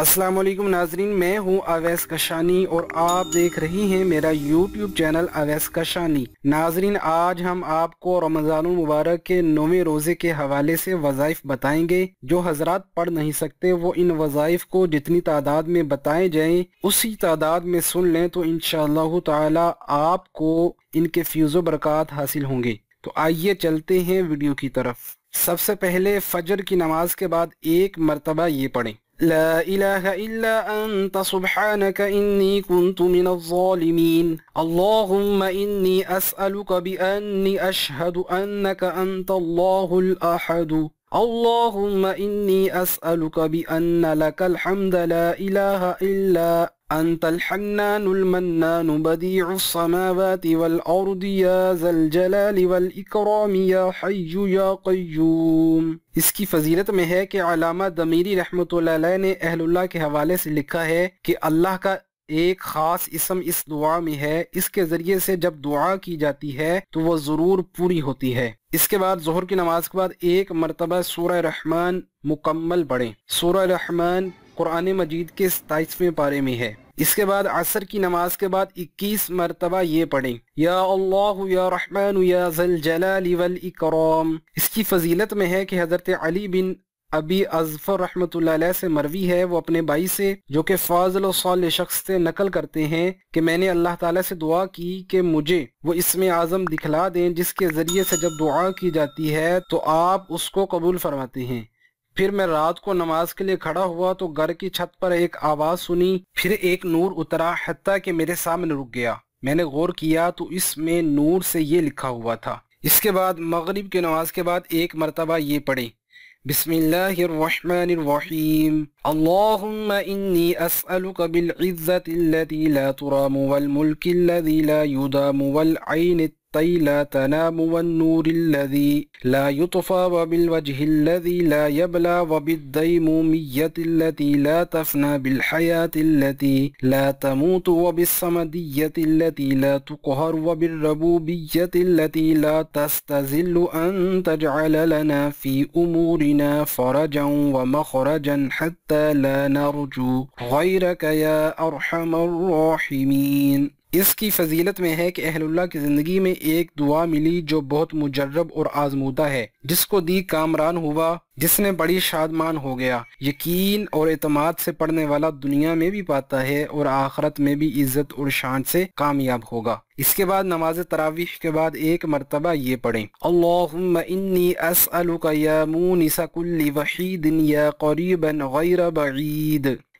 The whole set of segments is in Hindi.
अस्सलाम वालेकुम नाजरीन मैं हूं अवैस कशानी और आप देख रही हैं मेरा यूट्यूब चैनल अवैस कशानी नाजरीन आज हम आपको रमज़ान मुबारक के नौवे रोज़े के हवाले से वज़ाइफ बताएंगे जो हजरात पढ़ नहीं सकते वो इन वज़ाइफ को जितनी तादाद में बताए जाएं उसी तादाद में सुन लें तो इन ताला आपको इनके फ्यूजो बरक़ात हासिल होंगे तो आइए चलते हैं वीडियो की तरफ सबसे पहले फजर की नमाज के बाद एक मरतबा ये पढ़ें لا إله إلا أنت سبحانك إني كنت من الظالمين اللهم إني أسألك بأني أشهد أنك أنت الله الأحد اللهم إني أسألك بأن لك الحمد لا إله إلا أنت الحنان المنان بديع السماوات والأرض يا ذا الجلال والإكرام يا حي يا قيوم इसकी फजीलत में है कि अलामा दमीरी रहमत ने अहलुल्ला के हवाले से लिखा है कि अल्लाह का एक ख़ास इसम इस दुआ में है इसके ज़रिए से जब दुआ की जाती है तो वह ज़रूर पूरी होती है इसके बाद जहर की नमाज के बाद एक मरतबा सूर रहमान मुकम्मल पढ़े सूर्य रहमान कुरान मजीद के सताइसवें पारे में है इसके बाद असर की नमाज के बाद 21 मरतबा ये पढ़ें या या रहमान या इसकी फजीलत में है कि हज़रत अली बिन अबी अजफर रहमतुल्लाह से मरवी है वो अपने भाई से जो कि फाजल साल शख्स से नकल करते हैं कि मैंने अल्लाह ताला से दुआ की कि मुझे वो इसमें आज़म दिखला दें जिसके ज़रिए से जब दुआ की जाती है तो आप उसको कबूल फरमाते हैं फिर मैं रात को नमाज के लिए खड़ा हुआ तो घर की छत पर एक आवाज सुनी फिर एक नूर उतरा हती कि मेरे सामने रुक गया मैंने गौर किया तो इसमें नूर से ये लिखा हुआ था इसके बाद मगरिब की नमाज के बाद एक मरतबा ये पढ़ी बिस्मिल्लाहिर्रहमानिर्रहीम الطي لا تنام والنور الذي لا يطفى وبالوجه الذي لا يبلى وبالديمومية التي لا تفنى بالحياة التي لا تموت وبالصمدية التي لا تقهر وبالربوبية التي لا تستزل أن تجعل لنا في أمورنا فرجا ومخرجا حتى لا نرجو غيرك يا أرحم الراحمين इसकी फजीलत में है कि अहलुल्ला की ज़िंदगी में एक दुआ मिली जो बहुत मुजरब और आजमूदा है जिसको दी कामरान हुआ जिसने बड़ी शादमान हो गया यकीन और अतमाद से पढ़ने वाला दुनिया में भी पाता है और आखरत में भी इज्जत और शान से कामयाब होगा इसके बाद नमाज तरावीह के बाद एक मरतबा ये पढ़े अल्लाह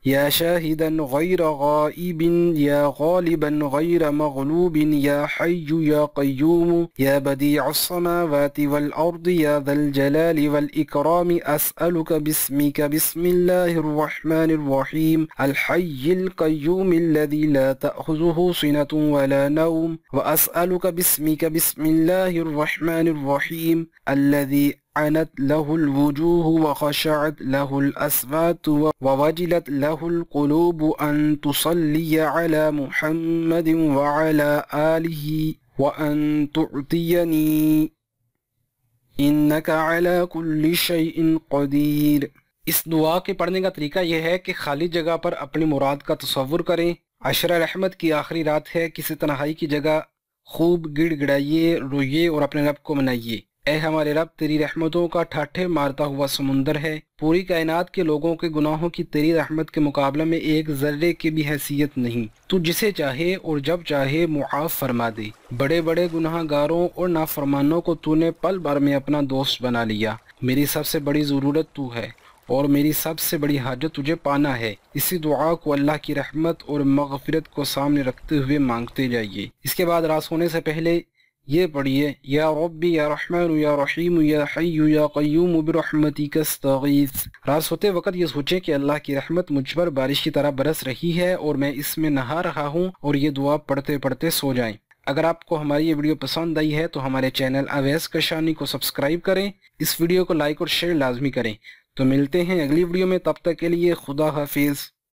يا شاهدا غير غائب يا غالبا غير مغلوب يا حي يا قيوم يا بديع السماوات والأرض يا ذا الجلال والإكرام أسألك باسمك بسم الله الرحمن الرحيم الحي القيوم الذي لا تأخذه سنة ولا نوم وأسألك باسمك بسم الله الرحمن الرحيم الذي عنت له الوجوه وخشعت له الأصوات ووجلت له القلوب أن تصلي على محمد وعلى آله وأن تعطيني इन्नका अला कुल्ली शैइन कदीर इस दुआ के पढ़ने का तरीका यह है कि खाली जगह पर अपनी मुराद का तस्वुर करें अशरा रहमत की आखिरी रात है किसी तनहाई की जगह खूब गिड़ गिड़ाइए रोइए और अपने रब को मनाइए ऐ हमारे रब तेरी रहमतों का ठाठे मारता हुआ समुंदर है पूरी कायनात के लोगों के गुनाहों की तेरी रहमत के मुकाबले में एक जर्रे की भी हैसियत नहीं तू जिसे चाहे और जब चाहे मुआफ़ फरमा दे बड़े बड़े गुनाहगारों और नाफरमानों को तूने पल भर में अपना दोस्त बना लिया मेरी सबसे बड़ी ज़रूरत तू है और मेरी सबसे बड़ी हाजत तुझे पाना है इसी दुआ को अल्लाह की रहमत और मगफरत को सामने रखते हुए मांगते जाइए इसके बाद रात होने से पहले ये पढ़िए या रब्बी या रहमान या रहीम या हय्यू या क़य्यूम बरहमती कस्तगीस रात सोते वक़्त ये सोचें कि अल्लाह की रहमत मुझ पर बारिश की तरह बरस रही है और मैं इसमें नहा रहा हूँ और ये दुआ पढ़ते पढ़ते सो जाएं अगर आपको हमारी ये वीडियो पसंद आई है तो हमारे चैनल अवैस कशानी को सब्सक्राइब करें इस वीडियो को लाइक और शेयर लाजमी करें तो मिलते हैं अगली वीडियो में तब तक के लिए खुदा हाफिज़